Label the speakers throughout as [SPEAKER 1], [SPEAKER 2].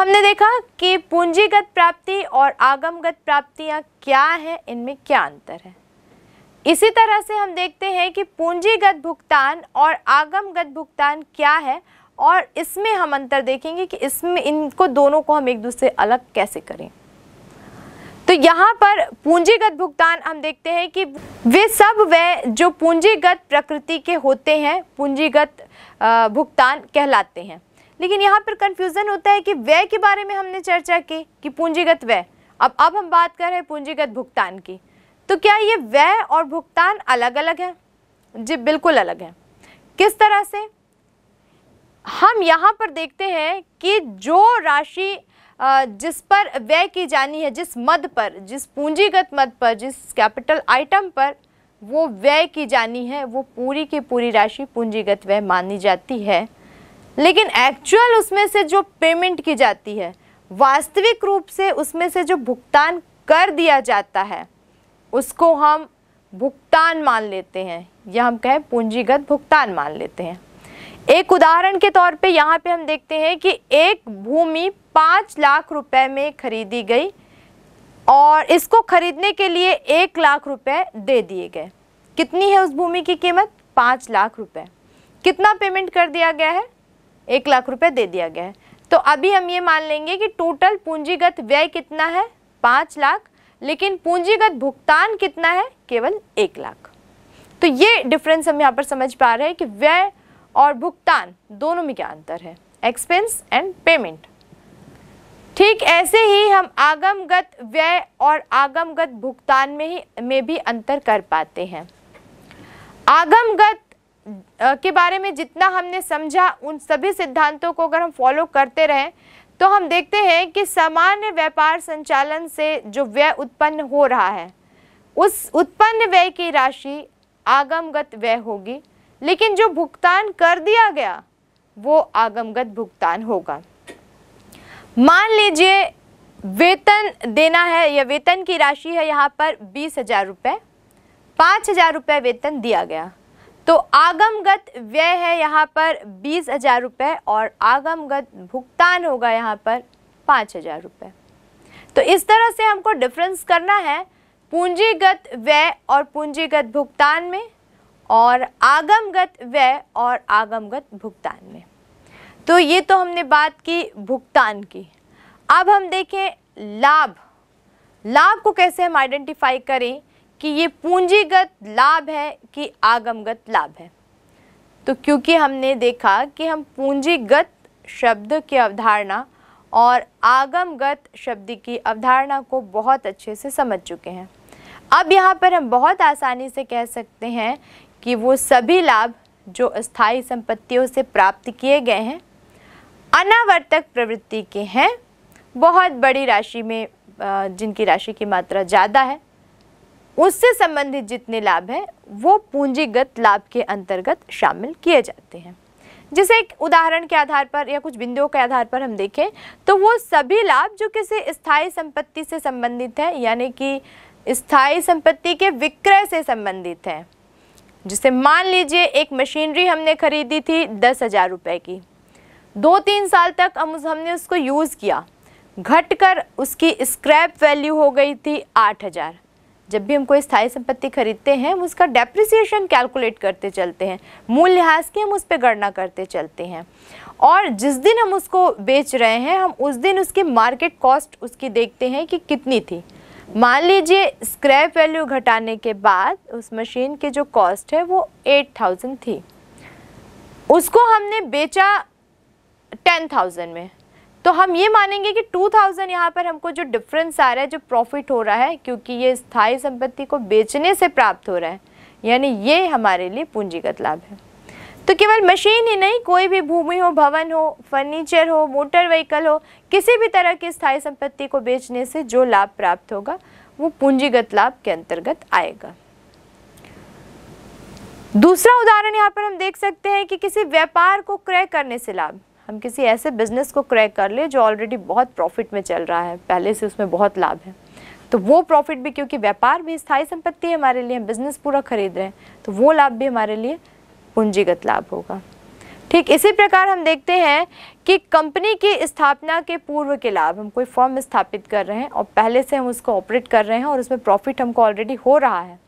[SPEAKER 1] हमने देखा कि पूंजीगत प्राप्ति और आगमगत प्राप्तियां क्या हैं इनमें क्या अंतर है इसी तरह से हम देखते हैं कि पूंजीगत भुगतान और आगमगत भुगतान क्या है और इसमें हम अंतर देखेंगे कि इसमें इनको दोनों को हम एक दूसरे अलग कैसे करें तो यहाँ पर पूंजीगत भुगतान हम देखते हैं कि वे सब वे जो पूंजीगत प्रकृति के होते हैं पूंजीगत भुगतान कहलाते हैं लेकिन यहाँ पर कन्फ्यूज़न होता है कि व्यय के बारे में हमने चर्चा की कि पूंजीगत व्यय अब अब हम बात कर रहे हैं पूंजीगत भुगतान की तो क्या ये व्यय और भुगतान अलग अलग है जी बिल्कुल अलग है किस तरह से हम यहाँ पर देखते हैं कि जो राशि जिस पर व्यय की जानी है जिस मद पर जिस पूंजीगत मद पर जिस कैपिटल आइटम पर वो व्यय की जानी है वो पूरी की पूरी राशि पूंजीगत व्यय मानी जाती है लेकिन एक्चुअल उसमें से जो पेमेंट की जाती है वास्तविक रूप से उसमें से जो भुगतान कर दिया जाता है उसको हम भुगतान मान लेते हैं या हम कहें पूंजीगत भुगतान मान लेते हैं एक उदाहरण के तौर पे यहाँ पे हम देखते हैं कि एक भूमि पाँच लाख रुपए में खरीदी गई और इसको खरीदने के लिए एक लाख रुपए दे दिए गए कितनी है उस भूमि की कीमत पाँच लाख रुपए कितना पेमेंट कर दिया गया है एक लाख रुपए दे दिया गया है तो अभी हम ये मान लेंगे कि टोटल पूंजीगत व्यय कितना है पाँच लाख लेकिन पूंजीगत भुगतान कितना है केवल एक लाख तो ये डिफरेंस हम यहाँ पर समझ पा रहे हैं कि व्यय और भुगतान दोनों में क्या अंतर है एक्सपेंस एंड पेमेंट ठीक ऐसे ही हम आगमगत व्यय और आगमगत भुगतान में ही में भी अंतर कर पाते हैं आगमगत के बारे में जितना हमने समझा उन सभी सिद्धांतों को अगर हम फॉलो करते रहें तो हम देखते हैं कि सामान्य व्यापार संचालन से जो व्यय उत्पन्न हो रहा है उस उत्पन्न व्यय की राशि आगमगत व्यय होगी लेकिन जो भुगतान कर दिया गया वो आगमगत भुगतान होगा मान लीजिए वेतन देना है या वेतन की राशि है यहाँ पर बीस हजार रुपये पाँच हजार रुपये वेतन दिया गया तो आगमगत व्यय है यहाँ पर बीस हजार रुपये और आगमगत भुगतान होगा यहाँ पर पाँच हजार रुपये तो इस तरह से हमको डिफरेंस करना है पूंजीगत व्यय और पूंजीगत भुगतान में और आगमगत व्यय और आगमगत भुगतान में तो ये तो हमने बात की भुगतान की अब हम देखें लाभ लाभ को कैसे हम आइडेंटिफाई करें कि ये पूंजीगत लाभ है कि आगमगत लाभ है तो क्योंकि हमने देखा कि हम पूंजीगत शब्द की अवधारणा और आगमगत शब्द की अवधारणा को बहुत अच्छे से समझ चुके हैं अब यहाँ पर हम बहुत आसानी से कह सकते हैं कि वो सभी लाभ जो स्थायी संपत्तियों से प्राप्त किए गए हैं अनावर्तक प्रवृत्ति के हैं बहुत बड़ी राशि में जिनकी राशि की मात्रा ज़्यादा है उससे संबंधित जितने लाभ हैं वो पूंजीगत लाभ के अंतर्गत शामिल किए जाते हैं जैसे एक उदाहरण के आधार पर या कुछ बिंदुओं के आधार पर हम देखें तो वो सभी लाभ जो किसी स्थायी संपत्ति से संबंधित है यानी कि स्थायी संपत्ति के विक्रय से संबंधित है जिसे मान लीजिए एक मशीनरी हमने खरीदी थी दस हज़ार रुपये की दो तीन साल तक हम हमने उसको यूज़ किया घटकर उसकी स्क्रैप वैल्यू हो गई थी आठ हज़ार जब भी हम कोई स्थायी संपत्ति खरीदते हैं हम उसका डेप्रिसिएशन कैलकुलेट करते चलते हैं मूल्यह्रास की हम उस पर गणना करते चलते हैं और जिस दिन हम उसको बेच रहे हैं हम उस दिन उसकी मार्केट कॉस्ट उसकी देखते हैं कि कितनी थी मान लीजिए स्क्रैप वैल्यू घटाने के बाद उस मशीन की जो कॉस्ट है वो एट थाउजेंड थी उसको हमने बेचा टेन थाउजेंड में तो हम ये मानेंगे कि 2000 यहाँ पर हमको जो डिफरेंस आ रहा है जो प्रॉफिट हो रहा है क्योंकि ये स्थायी संपत्ति को बेचने से प्राप्त हो रहा है यानी ये हमारे लिए पूंजीगत लाभ है तो केवल मशीन ही नहीं कोई भी भूमि हो भवन हो फर्नीचर हो मोटर व्हीकल हो किसी भी तरह की स्थायी संपत्ति को बेचने से जो लाभ प्राप्त होगा वो पूंजीगत लाभ के अंतर्गत आएगा दूसरा उदाहरण यहाँ पर हम देख सकते हैं कि किसी व्यापार को क्रय करने से लाभ हम किसी ऐसे बिजनेस को क्रैक कर ले जो ऑलरेडी बहुत प्रॉफिट में चल रहा है पहले से उसमें बहुत लाभ है तो वो प्रॉफिट भी क्योंकि व्यापार भी स्थायी संपत्ति है हमारे लिए हम बिजनेस पूरा खरीद रहे हैं तो वो लाभ भी हमारे लिए पूंजीगत लाभ होगा ठीक इसी प्रकार हम देखते हैं कि कंपनी की स्थापना के पूर्व के लाभ हम कोई फॉर्म स्थापित कर रहे हैं और पहले से हम उसको ऑपरेट कर रहे हैं और उसमें प्रॉफिट हमको ऑलरेडी हो रहा है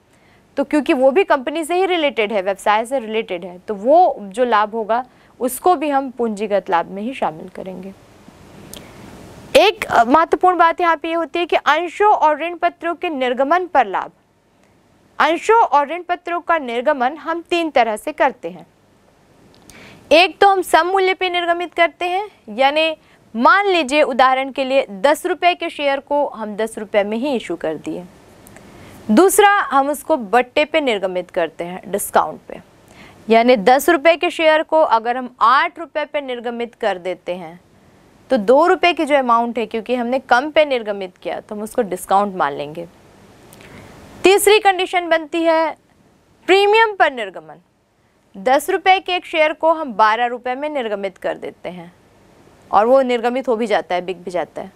[SPEAKER 1] तो क्योंकि वो भी कंपनी से ही रिलेटेड है व्यवसाय से रिलेटेड है तो वो जो लाभ होगा उसको भी हम पूंजीगत लाभ में ही शामिल करेंगे एक महत्वपूर्ण बात यहाँ पे होती है कि अंशों और ऋण पत्रों के निर्गमन पर लाभ अंशों और ऋण पत्रों का निर्गमन हम तीन तरह से करते हैं एक तो हम सम मूल्य पे निर्गमित करते हैं यानी मान लीजिए उदाहरण के लिए दस रुपये के शेयर को हम दस रुपये में ही इशू कर दिए दूसरा हम उसको बट्टे पे निर्गमित करते हैं डिस्काउंट पे यानी दस रुपये के शेयर को अगर हम आठ रुपये पे निर्गमित कर देते हैं तो दो रुपये की जो अमाउंट है क्योंकि हमने कम पे निर्गमित किया तो हम उसको डिस्काउंट मान लेंगे तीसरी कंडीशन बनती है प्रीमियम पर निर्गमन दस रुपये के एक शेयर को हम बारह रुपये में निर्गमित कर देते हैं और वो निर्गमित हो भी जाता है बिक भी जाता है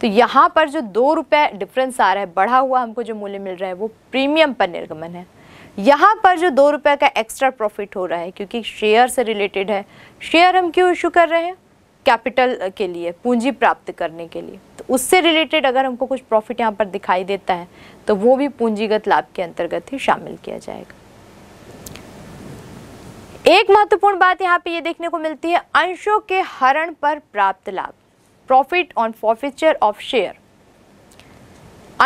[SPEAKER 1] तो यहाँ पर जो दो रुपये डिफरेंस आ रहा है बढ़ा हुआ हमको जो मूल्य मिल रहा है वो प्रीमियम पर निर्गमन है यहाँ पर जो दो रुपये का एक्स्ट्रा प्रॉफिट हो रहा है क्योंकि शेयर से रिलेटेड है शेयर हम क्यों इशू कर रहे हैं कैपिटल के लिए पूंजी प्राप्त करने के लिए तो उससे रिलेटेड अगर हमको कुछ प्रॉफिट यहाँ पर दिखाई देता है तो वो भी पूंजीगत लाभ के अंतर्गत ही शामिल किया जाएगा एक महत्वपूर्ण बात यहाँ पे ये देखने को मिलती है अंशों के हरण पर प्राप्त लाभ profit on forfeiture of share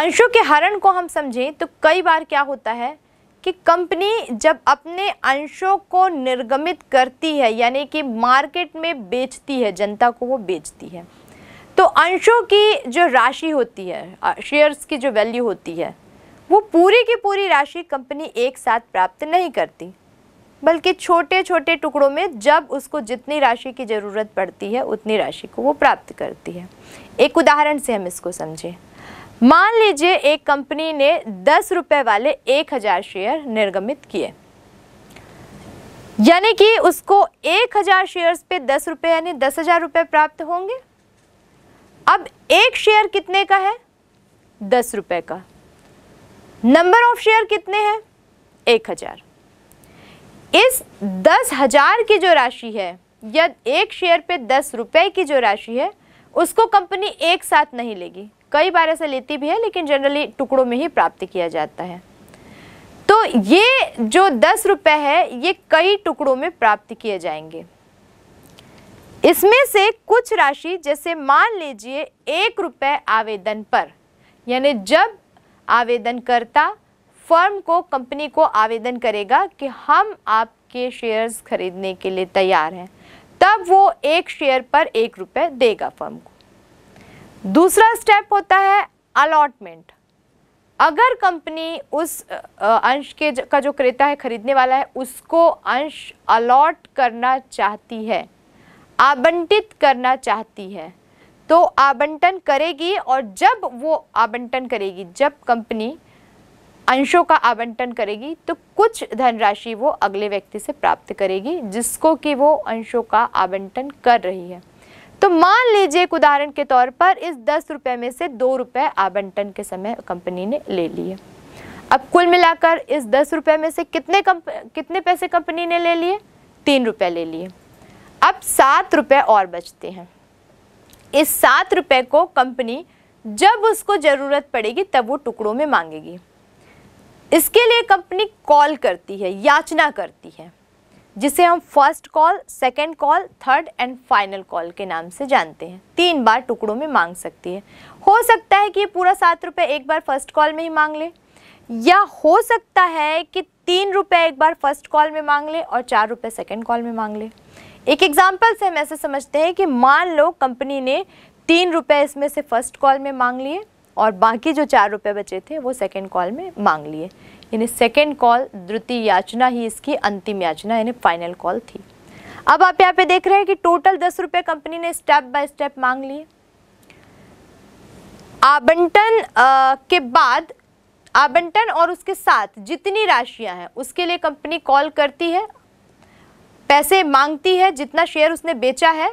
[SPEAKER 1] अंशों के हरण को हम समझें तो कई बार क्या होता है कि कंपनी जब अपने अंशों को निर्गमित करती है यानी कि मार्केट में बेचती है जनता को वो बेचती है तो अंशों की जो राशि होती है शेयर्स की जो वैल्यू होती है वो पूरी की पूरी राशि कंपनी एक साथ प्राप्त नहीं करती बल्कि छोटे छोटे टुकड़ों में जब उसको जितनी राशि की ज़रूरत पड़ती है उतनी राशि को वो प्राप्त करती है एक उदाहरण से हम इसको समझें मान लीजिए एक कंपनी ने दस रुपये वाले एक हज़ार शेयर निर्गमित किए यानी कि उसको एक हज़ार शेयर पे दस रुपये यानी दस हज़ार रुपये प्राप्त होंगे अब एक शेयर कितने का है दस रुपये का नंबर ऑफ शेयर कितने हैं एक हज़ार इस दस हज़ार की जो राशि है या एक शेयर पे दस रुपये की जो राशि है उसको कंपनी एक साथ नहीं लेगी कई बार ऐसा लेती भी है लेकिन जनरली टुकड़ों में ही प्राप्त किया जाता है तो ये जो दस रुपए है ये कई टुकड़ों में प्राप्त किए जाएंगे इसमें से कुछ राशि जैसे मान लीजिए एक रुपए आवेदन पर यानी जब आवेदनकर्ता फर्म को कंपनी को आवेदन करेगा कि हम आपके शेयर्स खरीदने के लिए तैयार हैं तब वो एक शेयर पर एक रुपये देगा फर्म को दूसरा स्टेप होता है अलॉटमेंट अगर कंपनी उस अंश के का जो क्रेता है खरीदने वाला है उसको अंश अलॉट करना चाहती है आबंटित करना चाहती है तो आबंटन करेगी और जब वो आवंटन करेगी जब कंपनी अंशों का आवंटन करेगी तो कुछ धनराशि वो अगले व्यक्ति से प्राप्त करेगी जिसको कि वो अंशों का आवंटन कर रही है तो मान लीजिए एक उदाहरण के तौर पर इस दस रुपये में से दो रुपये आवंटन के समय कंपनी ने ले लिए अब कुल मिलाकर इस दस रुपये में से कितने कम कितने पैसे कंपनी ने ले लिए तीन रुपये ले लिए अब सात रुपये और बचते हैं इस सात रुपये को कंपनी जब उसको ज़रूरत पड़ेगी तब वो टुकड़ों में मांगेगी इसके लिए कंपनी कॉल करती है याचना करती है जिसे हम first call second call third and final call के नाम से जानते हैं तीन बार टुकड़ों में मांग सकती है हो सकता है कि ये पूरा सात रुपये एक बार फर्स्ट कॉल में ही मांग ले या हो सकता है कि तीन रुपये एक बार फर्स्ट कॉल में मांग ले और चार रुपये सेकेंड कॉल में मांग ले एक एग्जाम्पल से हम ऐसे समझते हैं कि मान लो कंपनी ने तीन रुपये इसमें से फर्स्ट कॉल में मांग लिए और बाकी जो चार रुपये बचे थे वो सेकेंड कॉल में मांग लिए यानी सेकेंड कॉल द्वितीय याचना ही इसकी अंतिम याचना यानी फाइनल कॉल थी अब आप यहाँ पे देख रहे हैं कि टोटल दस रुपये कंपनी ने स्टेप बाय स्टेप मांग लिए आबंटन के बाद आबंटन और उसके साथ जितनी राशियां हैं उसके लिए कंपनी कॉल करती है पैसे मांगती है जितना शेयर उसने बेचा है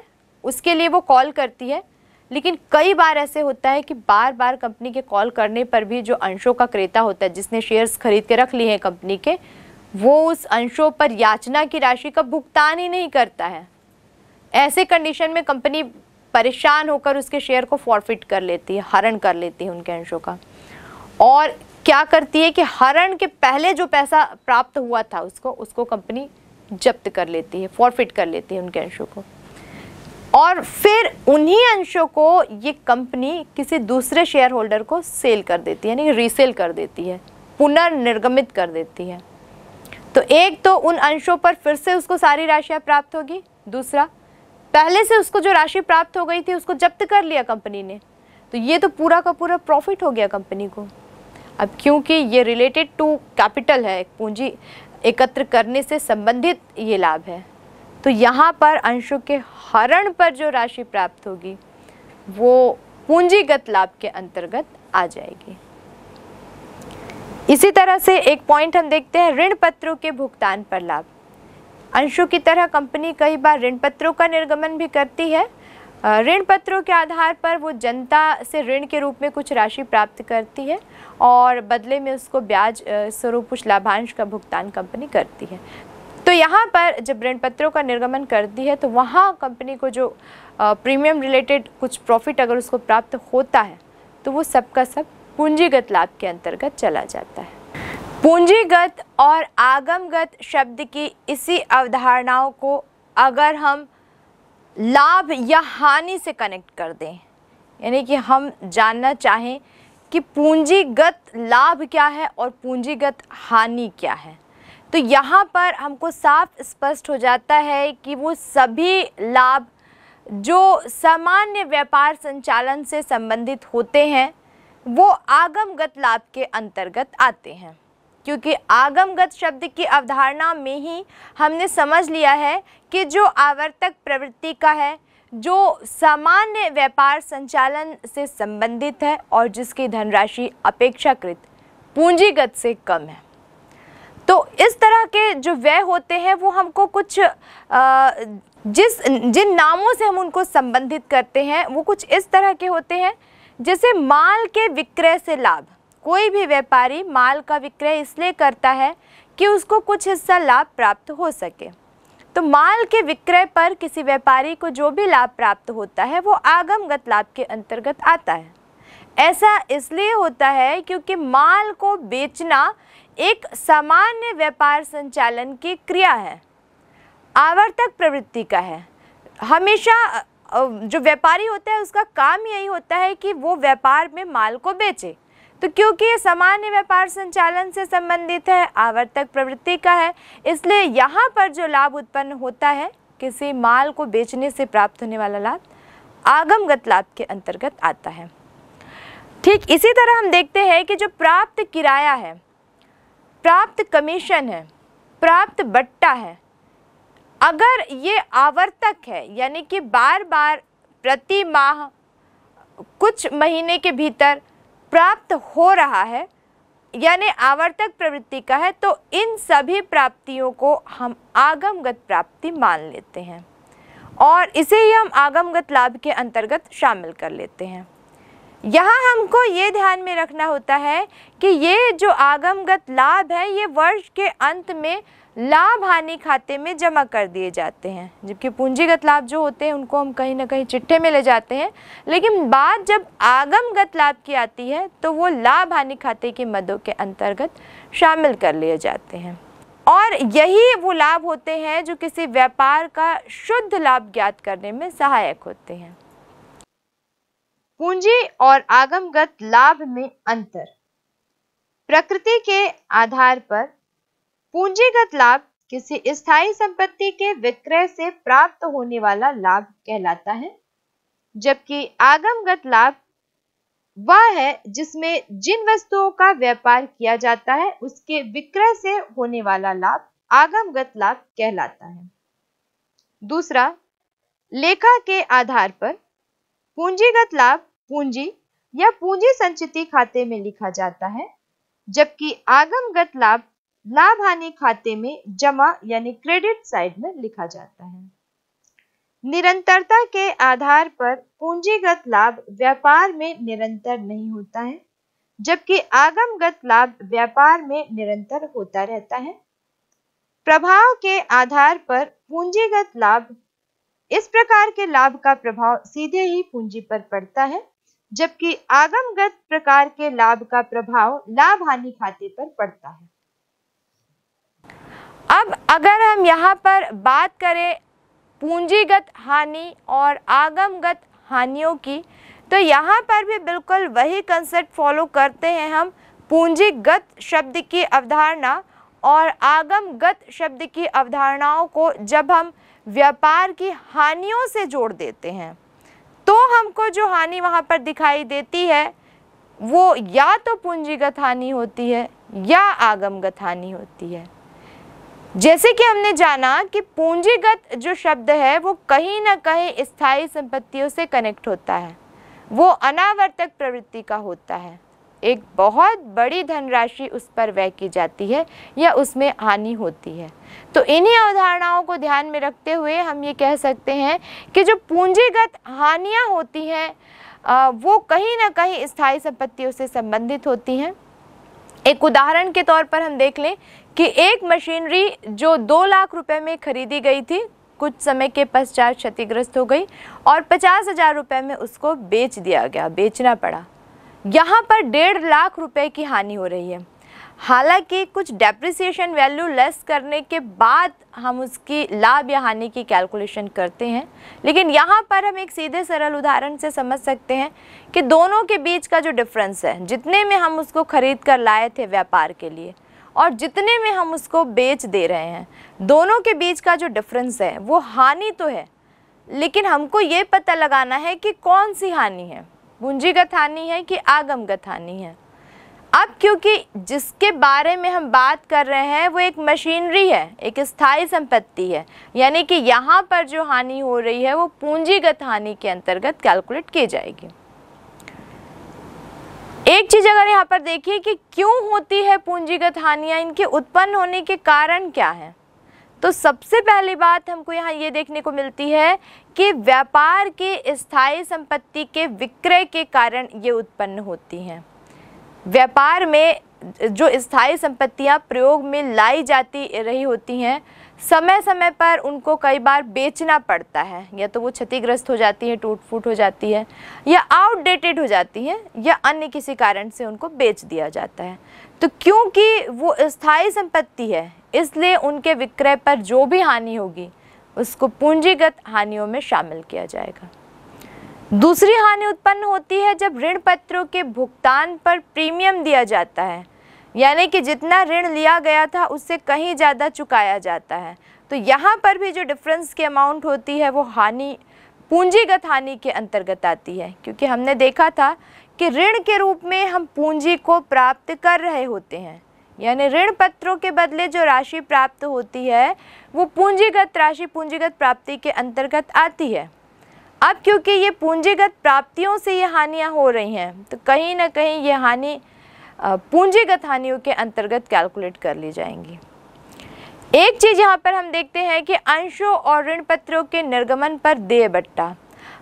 [SPEAKER 1] उसके लिए वो कॉल करती है लेकिन कई बार ऐसे होता है कि बार बार कंपनी के कॉल करने पर भी जो अंशों का क्रेता होता है जिसने शेयर्स खरीद के रख लिए हैं कंपनी के वो उस अंशों पर याचना की राशि का भुगतान ही नहीं करता है ऐसे कंडीशन में कंपनी परेशान होकर उसके शेयर को फॉरफिट कर लेती है हरण कर लेती है उनके अंशों का और क्या करती है कि हरण के पहले जो पैसा प्राप्त हुआ था उसको उसको कंपनी जब्त कर लेती है फॉरफिट कर लेती है उनके अंशों को और फिर उन्हीं अंशों को ये कंपनी किसी दूसरे शेयर होल्डर को सेल कर देती है यानी रीसेल कर देती है पुनर्निर्गमित कर देती है तो एक तो उन अंशों पर फिर से उसको सारी राशियाँ प्राप्त होगी दूसरा पहले से उसको जो राशि प्राप्त हो गई थी उसको जब्त कर लिया कंपनी ने तो ये तो पूरा का पूरा प्रॉफिट हो गया कंपनी को अब क्योंकि ये रिलेटेड टू कैपिटल है पूंजी एकत्र करने से संबंधित ये लाभ है तो यहाँ पर अंशों के हरण पर जो राशि प्राप्त होगी वो पूंजीगत लाभ के अंतर्गत आ जाएगी इसी तरह से एक पॉइंट हम देखते हैं ऋण पत्रों के भुगतान पर लाभ अंशों की तरह कंपनी कई बार ऋण पत्रों का निर्गमन भी करती है ऋण पत्रों के आधार पर वो जनता से ऋण के रूप में कुछ राशि प्राप्त करती है और बदले में उसको ब्याज स्वरूप कुछ लाभांश का भुगतान कंपनी करती है तो यहाँ पर जब ऋण पत्रों का निर्गमन करती है तो वहाँ कंपनी को जो प्रीमियम रिलेटेड कुछ प्रॉफिट अगर उसको प्राप्त होता है तो वो सबका सब पूंजीगत लाभ के अंतर्गत चला जाता है पूंजीगत और आगमगत शब्द की इसी अवधारणाओं को अगर हम लाभ या हानि से कनेक्ट कर दें यानी कि हम जानना चाहें कि पूंजीगत लाभ क्या है और पूंजीगत हानि क्या है तो यहाँ पर हमको साफ स्पष्ट हो जाता है कि वो सभी लाभ जो सामान्य व्यापार संचालन से संबंधित होते हैं वो आगमगत लाभ के अंतर्गत आते हैं क्योंकि आगमगत शब्द की अवधारणा में ही हमने समझ लिया है कि जो आवर्तक प्रवृत्ति का है जो सामान्य व्यापार संचालन से संबंधित है और जिसकी धनराशि अपेक्षाकृत पूंजीगत से कम है तो इस तरह के जो व्यय होते हैं वो हमको कुछ आ, जिस जिन नामों से हम उनको संबंधित करते हैं वो कुछ इस तरह के होते हैं जैसे माल के विक्रय से लाभ कोई भी व्यापारी माल का विक्रय इसलिए करता है कि उसको कुछ हिस्सा लाभ प्राप्त हो सके तो माल के विक्रय पर किसी व्यापारी को जो भी लाभ प्राप्त होता है वो आगमगत लाभ के अंतर्गत आता है ऐसा इसलिए होता है क्योंकि माल को बेचना एक सामान्य व्यापार संचालन की क्रिया है आवर्तक प्रवृत्ति का है हमेशा जो व्यापारी होता है उसका काम यही होता है कि वो व्यापार में माल को बेचे तो क्योंकि ये सामान्य व्यापार संचालन से संबंधित है आवर्तक प्रवृत्ति का है इसलिए यहाँ पर जो लाभ उत्पन्न होता है किसी माल को बेचने से प्राप्त होने वाला लाभ आगमगत लाभ के अंतर्गत आता है ठीक इसी तरह हम देखते हैं कि जो प्राप्त किराया है प्राप्त कमीशन है प्राप्त बट्टा है अगर ये आवर्तक है यानी कि बार बार प्रति माह कुछ महीने के भीतर प्राप्त हो रहा है यानी आवर्तक प्रवृत्ति का है तो इन सभी प्राप्तियों को हम आगमगत प्राप्ति मान लेते हैं और इसे ही हम आगमगत लाभ के अंतर्गत शामिल कर लेते हैं यहाँ हमको ये ध्यान में रखना होता है कि ये जो आगमगत लाभ है ये वर्ष के अंत में लाभ हानि खाते में जमा कर दिए जाते हैं जबकि पूंजीगत लाभ जो होते हैं उनको हम कहीं ना कहीं चिट्ठे में ले जाते हैं लेकिन बात जब आगमगत लाभ की आती है तो वो लाभ हानि खाते के मदों के अंतर्गत शामिल कर लिए जाते हैं और यही वो लाभ होते हैं जो किसी व्यापार का शुद्ध लाभ ज्ञात करने में सहायक होते हैं पूंजी और आगमगत लाभ में अंतर प्रकृति के आधार पर पूंजीगत लाभ किसी स्थायी संपत्ति के विक्रय से प्राप्त होने वाला लाभ कहलाता है जबकि आगमगत लाभ वह है जिसमें जिन वस्तुओं का व्यापार किया जाता है उसके विक्रय से होने वाला लाभ आगमगत लाभ कहलाता है दूसरा लेखा के आधार पर पूंजीगत लाभ पूंजी या पूंजी संचिति खाते में लिखा जाता है जबकि आगमगत लाभ लाभ हानि खाते में जमा यानी क्रेडिट साइड में लिखा जाता है निरंतरता के आधार पर पूंजीगत लाभ व्यापार में निरंतर नहीं होता है जबकि आगमगत लाभ व्यापार में निरंतर होता रहता है प्रभाव के आधार पर पूंजीगत लाभ इस प्रकार के लाभ का प्रभाव सीधे ही पूंजी पर पड़ता है जबकि आगमगत प्रकार के लाभ का प्रभाव लाभ हानि खाते पर पड़ता है अब अगर हम यहाँ पर बात करें पूंजीगत हानि और आगमगत हानियों की तो यहाँ पर भी बिल्कुल वही कंसेप्ट फॉलो करते हैं हम पूंजीगत शब्द की अवधारणा और आगमगत शब्द की अवधारणाओं को जब हम व्यापार की हानियों से जोड़ देते हैं तो हमको जो हानि वहाँ पर दिखाई देती है वो या तो पूंजीगत हानि होती है या आगमगत हानि होती है जैसे कि हमने जाना कि पूंजीगत जो शब्द है वो कहीं ना कहीं स्थायी संपत्तियों से कनेक्ट होता है वो अनावर्तक प्रवृत्ति का होता है एक बहुत बड़ी धनराशि उस पर व्यय की जाती है या उसमें हानि होती है तो इन्हीं अवधारणाओं को ध्यान में रखते हुए हम ये कह सकते हैं कि जो पूंजीगत हानियाँ होती हैं वो कहीं ना कहीं स्थायी संपत्तियों से संबंधित होती हैं एक उदाहरण के तौर पर हम देख लें कि एक मशीनरी जो दो लाख रुपए में खरीदी गई थी कुछ समय के पश्चात क्षतिग्रस्त हो गई और पचास हज़ार रुपये में उसको बेच दिया गया बेचना पड़ा यहाँ पर डेढ़ लाख रुपए की हानि हो रही है हालांकि कुछ डेप्रिसिएशन वैल्यू लेस करने के बाद हम उसकी लाभ या हानि की कैलकुलेशन करते हैं लेकिन यहाँ पर हम एक सीधे सरल उदाहरण से समझ सकते हैं कि दोनों के बीच का जो डिफरेंस है जितने में हम उसको ख़रीद कर लाए थे व्यापार के लिए और जितने में हम उसको बेच दे रहे हैं दोनों के बीच का जो डिफरेंस है वो हानि तो है लेकिन हमको ये पता लगाना है कि कौन सी हानि है पूंजीगत हानि है कि आगमगत हानि है अब क्योंकि जिसके बारे में हम बात कर रहे हैं वो एक मशीनरी है एक स्थायी संपत्ति है यानी कि यहाँ पर जो हानि हो रही है वो पूंजीगत हानि के अंतर्गत कैलकुलेट की जाएगी एक चीज अगर यहाँ पर देखिए कि क्यों होती है पूंजीगत हानियाँ इनके उत्पन्न होने के कारण क्या है तो सबसे पहली बात हमको यहाँ ये देखने को मिलती है कि व्यापार की स्थायी संपत्ति के विक्रय के कारण ये उत्पन्न होती हैं व्यापार में जो स्थायी संपत्तियाँ प्रयोग में लाई जाती रही होती हैं समय समय पर उनको कई बार बेचना पड़ता है या तो वो क्षतिग्रस्त हो जाती है टूट फूट हो जाती है या आउटडेटेड हो जाती है या अन्य किसी कारण से उनको बेच दिया जाता है तो क्योंकि वो स्थायी संपत्ति है इसलिए उनके विक्रय पर जो भी हानि होगी उसको पूंजीगत हानियों में शामिल किया जाएगा दूसरी हानि उत्पन्न होती है जब ऋण पत्रों के भुगतान पर प्रीमियम दिया जाता है यानी कि जितना ऋण लिया गया था उससे कहीं ज़्यादा चुकाया जाता है तो यहाँ पर भी जो डिफरेंस की अमाउंट होती है वो हानि पूंजीगत हानि के अंतर्गत आती है क्योंकि हमने देखा था कि ऋण के रूप में हम पूंजी को प्राप्त कर रहे होते हैं यानी ऋण पत्रों के बदले जो राशि प्राप्त होती है वो पूंजीगत राशि पूंजीगत प्राप्ति के अंतर्गत आती है अब क्योंकि ये पूंजीगत प्राप्तियों से ये हानियाँ हो रही हैं तो कहीं ना कहीं ये हानि पूंजीगत हानियों के अंतर्गत कैलकुलेट कर ली जाएंगी एक चीज़ यहाँ पर हम देखते हैं कि अंशों और ऋण पत्रों के निर्गमन पर दे बट्टा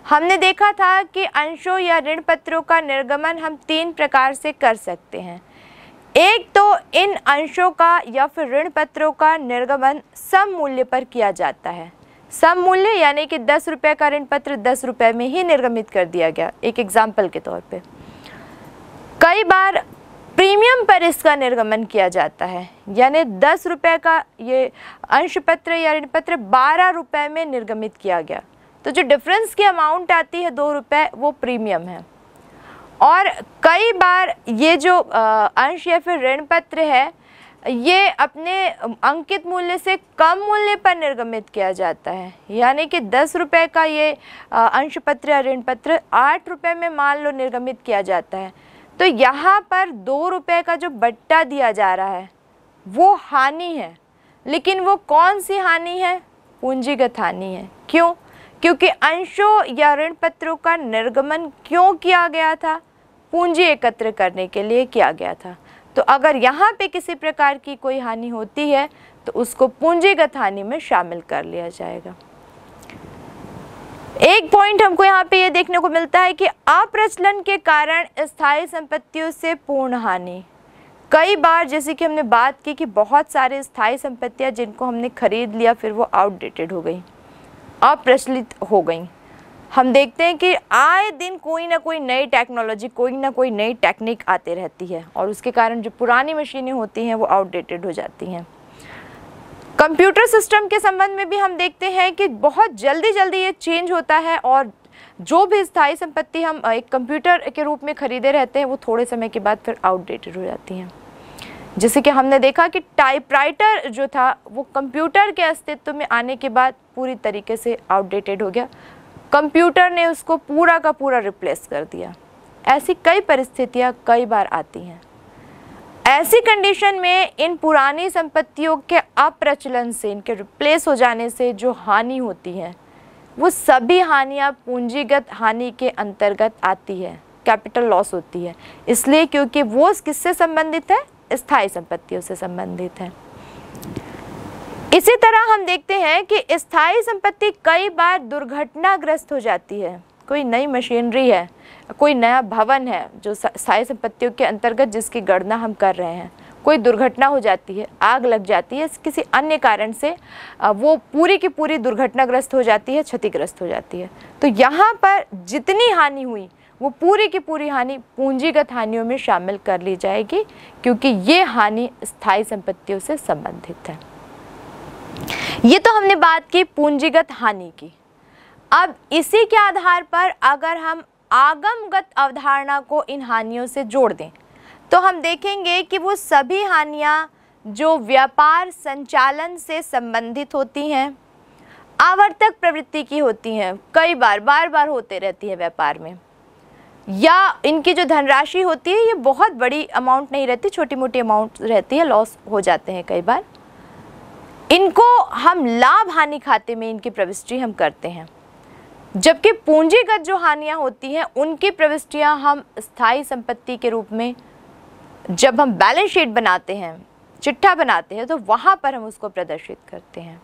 [SPEAKER 1] हमने देखा था कि अंशों या ऋण पत्रों का निर्गमन हम तीन प्रकार से कर सकते हैं एक तो इन अंशों का या फिर ऋण पत्रों का निर्गमन सम मूल्य पर किया जाता है सम मूल्य यानी कि दस रुपये का ऋण पत्र दस रुपये में ही निर्गमित कर दिया गया एक एग्जाम्पल के तौर पे कई बार प्रीमियम पर इसका निर्गमन किया जाता है यानी दस रुपये का ये अंश पत्र या ऋण पत्र बारह रुपये में निर्गमित किया गया तो जो डिफरेंस की अमाउंट आती है दो रुपये वो प्रीमियम है और कई बार ये जो अंश या फिर ऋण पत्र है ये अपने अंकित मूल्य से कम मूल्य पर निर्गमित किया जाता है यानी कि दस रुपये का ये अंश पत्र या ऋण पत्र आठ रुपये में मान लो निर्गमित किया जाता है तो यहाँ पर दो रुपये का जो बट्टा दिया जा रहा है वो हानि है लेकिन वो कौन सी हानि है पूंजीगत हानि है क्यों क्योंकि अंशों या ऋण पत्रों का निर्गमन क्यों किया गया था पूंजी एकत्र करने के लिए किया गया था तो अगर यहाँ पे किसी प्रकार की कोई हानि होती है तो उसको पूंजीगत हानि में शामिल कर लिया जाएगा एक पॉइंट हमको यहाँ पे ये यह देखने को मिलता है कि अप्रचलन के कारण स्थायी संपत्तियों से पूर्ण हानि कई बार जैसे कि हमने बात की कि बहुत सारे स्थायी संपत्तियाँ जिनको हमने खरीद लिया फिर वो आउटडेटेड हो गई अप्रचलित हो गई हम देखते हैं कि आए दिन कोई ना कोई नई टेक्नोलॉजी कोई ना कोई नई टेक्निक आते रहती है और उसके कारण जो पुरानी मशीनें होती हैं वो आउटडेटेड हो जाती हैं कंप्यूटर सिस्टम के संबंध में भी हम देखते हैं कि बहुत जल्दी जल्दी ये चेंज होता है और जो भी स्थायी संपत्ति हम एक कंप्यूटर के रूप में ख़रीदे रहते हैं वो थोड़े समय के बाद फिर आउटडेटेड हो जाती हैं जैसे कि हमने देखा कि टाइपराइटर जो था वो कंप्यूटर के अस्तित्व में आने के बाद पूरी तरीके से आउटडेटेड हो गया कंप्यूटर ने उसको पूरा का पूरा रिप्लेस कर दिया ऐसी कई परिस्थितियाँ कई बार आती हैं ऐसी कंडीशन में इन पुरानी संपत्तियों के अप्रचलन से इनके रिप्लेस हो जाने से जो हानि होती है वो सभी हानियाँ पूंजीगत हानि के अंतर्गत आती है कैपिटल लॉस होती है इसलिए क्योंकि वो किससे संबंधित है स्थायी संपत्तियों से संबंधित है इसी तरह हम देखते हैं कि स्थायी संपत्ति कई बार दुर्घटनाग्रस्त हो जाती है कोई नई मशीनरी है कोई नया भवन है जो स्थायी संपत्तियों के अंतर्गत जिसकी गणना हम कर रहे हैं कोई दुर्घटना हो जाती है आग लग जाती है किसी अन्य कारण से वो पूरी की पूरी दुर्घटनाग्रस्त हो जाती है क्षतिग्रस्त हो जाती है तो यहाँ पर जितनी हानि हुई वो पूरी की पूरी हानि पूंजीगत हानियों में शामिल कर ली जाएगी क्योंकि ये हानि स्थायी संपत्तियों से संबंधित है ये तो हमने बात की पूंजीगत हानि की अब इसी के आधार पर अगर हम आगमगत अवधारणा को इन हानियों से जोड़ दें तो हम देखेंगे कि वो सभी हानियाँ जो व्यापार संचालन से संबंधित होती हैं आवर्तक प्रवृत्ति की होती हैं कई बार बार बार होते रहती है व्यापार में या इनकी जो धनराशि होती है ये बहुत बड़ी अमाउंट नहीं रहती छोटी मोटी अमाउंट रहती है लॉस हो जाते हैं कई बार इनको हम लाभ हानि खाते में इनकी प्रविष्टि हम करते हैं जबकि पूंजीगत जो हानियाँ होती हैं उनकी प्रविष्टियाँ हम स्थायी संपत्ति के रूप में जब हम बैलेंस शीट बनाते हैं चिट्ठा बनाते हैं तो वहाँ पर हम उसको प्रदर्शित करते हैं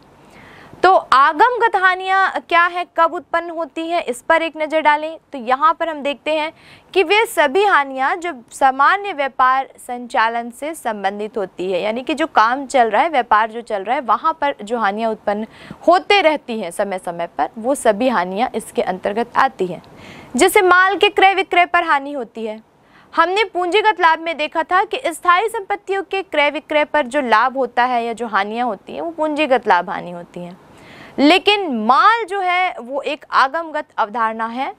[SPEAKER 1] तो आगम कथानियाँ क्या है कब उत्पन्न होती हैं इस पर एक नज़र डालें तो यहाँ पर हम देखते हैं कि वे सभी हानियाँ जो सामान्य व्यापार संचालन से संबंधित होती है यानी कि जो काम चल रहा है व्यापार जो चल रहा है वहाँ पर जो हानियाँ उत्पन्न होते रहती हैं समय समय पर वो सभी हानियाँ इसके अंतर्गत आती हैं जैसे माल के क्रय विक्रय पर हानि होती है हमने पूंजीगत लाभ में देखा था कि स्थायी संपत्तियों के क्रय विक्रय पर जो लाभ होता है या जो हानियाँ होती हैं वो पूंजीगत लाभ हानि होती हैं लेकिन माल जो है वो एक आगमगत अवधारणा है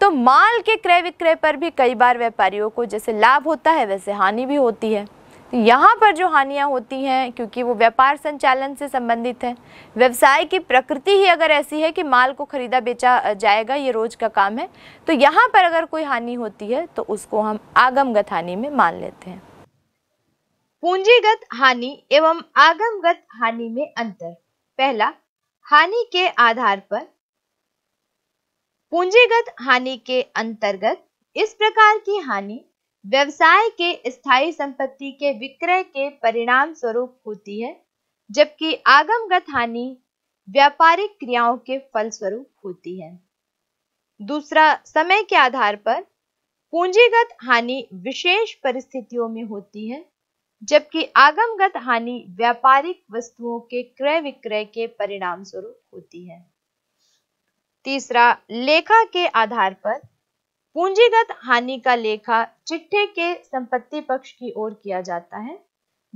[SPEAKER 1] तो माल के क्रय विक्रय पर भी कई बार व्यापारियों को जैसे लाभ होता है वैसे हानि भी होती है तो यहाँ पर जो हानियाँ होती हैं क्योंकि वो व्यापार संचालन से संबंधित है व्यवसाय की प्रकृति ही अगर ऐसी है कि माल को खरीदा बेचा जाएगा ये रोज का काम है तो यहाँ पर अगर कोई हानि होती है तो उसको हम आगमगत हानि में मान लेते हैं पूंजीगत हानि एवं आगमगत हानि में अंतर पहला हानि के आधार पर पूंजीगत हानि के अंतर्गत इस प्रकार की हानि व्यवसाय के स्थायी संपत्ति के विक्रय के परिणाम स्वरूप होती है जबकि आगमगत हानि व्यापारिक क्रियाओं के फलस्वरूप होती है दूसरा समय के आधार पर पूंजीगत हानि विशेष परिस्थितियों में होती है जबकि आगमगत हानि व्यापारिक वस्तुओं के क्रय विक्रय के परिणाम स्वरूप होती है तीसरा लेखा के आधार पर पूंजीगत हानि का लेखा चिट्ठे के संपत्ति पक्ष की ओर किया जाता है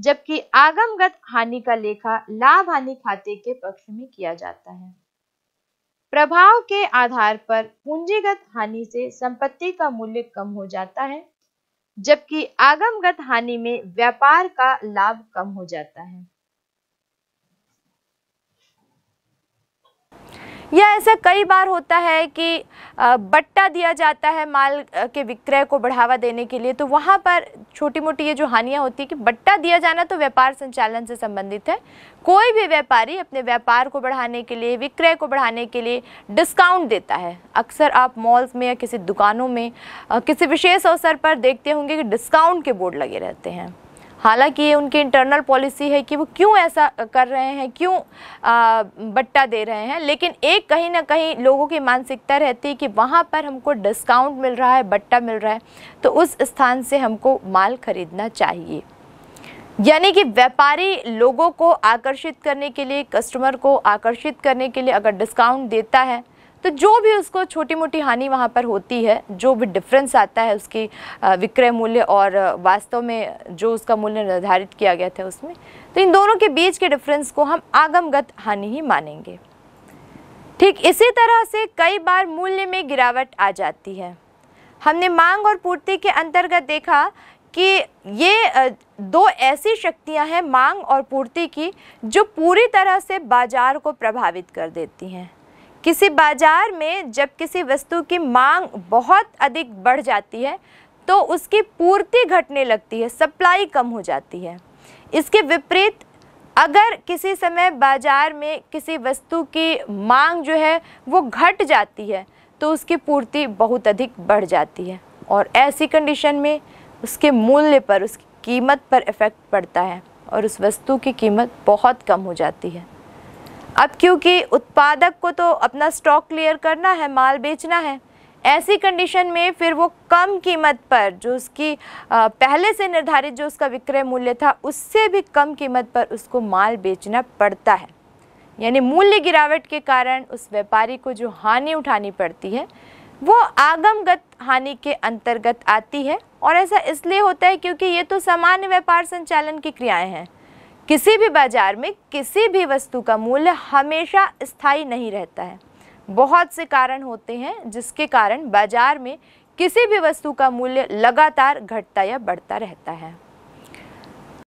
[SPEAKER 1] जबकि आगमगत हानि का लेखा लाभ हानि खाते के पक्ष में किया जाता है प्रभाव के आधार पर पूंजीगत हानि से संपत्ति का मूल्य कम हो जाता है जबकि आगमगत हानि में व्यापार का लाभ कम हो जाता है या ऐसा कई बार होता है कि बट्टा दिया जाता है माल के विक्रय को बढ़ावा देने के लिए तो वहाँ पर छोटी मोटी ये जो हानियाँ होती है कि बट्टा दिया जाना तो व्यापार संचालन से संबंधित है कोई भी व्यापारी अपने व्यापार को बढ़ाने के लिए विक्रय को बढ़ाने के लिए डिस्काउंट देता है अक्सर आप मॉल्स में या किसी दुकानों में किसी विशेष अवसर पर देखते होंगे कि डिस्काउंट के बोर्ड लगे रहते हैं हालांकि ये उनकी इंटरनल पॉलिसी है कि वो क्यों ऐसा कर रहे हैं क्यों बट्टा दे रहे हैं लेकिन एक कहीं ना कहीं लोगों की मानसिकता रहती है कि वहाँ पर हमको डिस्काउंट मिल रहा है बट्टा मिल रहा है तो उस स्थान से हमको माल खरीदना चाहिए यानी कि व्यापारी लोगों को आकर्षित करने के लिए कस्टमर को आकर्षित करने के लिए अगर डिस्काउंट देता है तो जो भी उसको छोटी मोटी हानि वहाँ पर होती है जो भी डिफरेंस आता है उसकी विक्रय मूल्य और वास्तव में जो उसका मूल्य निर्धारित किया गया था उसमें तो इन दोनों के बीच के डिफरेंस को हम आगमगत हानि ही मानेंगे ठीक इसी तरह से कई बार मूल्य में गिरावट आ जाती है हमने मांग और पूर्ति के अंतर्गत देखा कि ये दो ऐसी शक्तियां हैं मांग और पूर्ति की जो पूरी तरह से बाजार को प्रभावित कर देती हैं किसी बाज़ार में जब किसी वस्तु की मांग बहुत अधिक बढ़ जाती है तो उसकी पूर्ति घटने लगती है सप्लाई कम हो जाती है इसके विपरीत अगर किसी समय बाज़ार में किसी वस्तु की मांग जो है वो घट जाती है तो उसकी पूर्ति बहुत अधिक बढ़ जाती है और ऐसी कंडीशन में उसके मूल्य पर उसकी कीमत पर इफ़ेक्ट पड़ता है और उस वस्तु की कीमत बहुत कम हो जाती है अब क्योंकि उत्पादक को तो अपना स्टॉक क्लियर करना है माल बेचना है ऐसी कंडीशन में फिर वो कम कीमत पर जो उसकी पहले से निर्धारित जो उसका विक्रय मूल्य था उससे भी कम कीमत पर उसको माल बेचना पड़ता है यानी मूल्य गिरावट के कारण उस व्यापारी को जो हानि उठानी पड़ती है वो आगमगत हानि के अंतर्गत आती है और ऐसा इसलिए होता है क्योंकि ये तो सामान्य व्यापार संचालन की क्रियाएं हैं किसी भी बाजार में किसी भी वस्तु का मूल्य हमेशा स्थायी नहीं रहता है बहुत से कारण होते हैं जिसके कारण बाजार में किसी भी वस्तु का मूल्य लगातार घटता या बढ़ता रहता है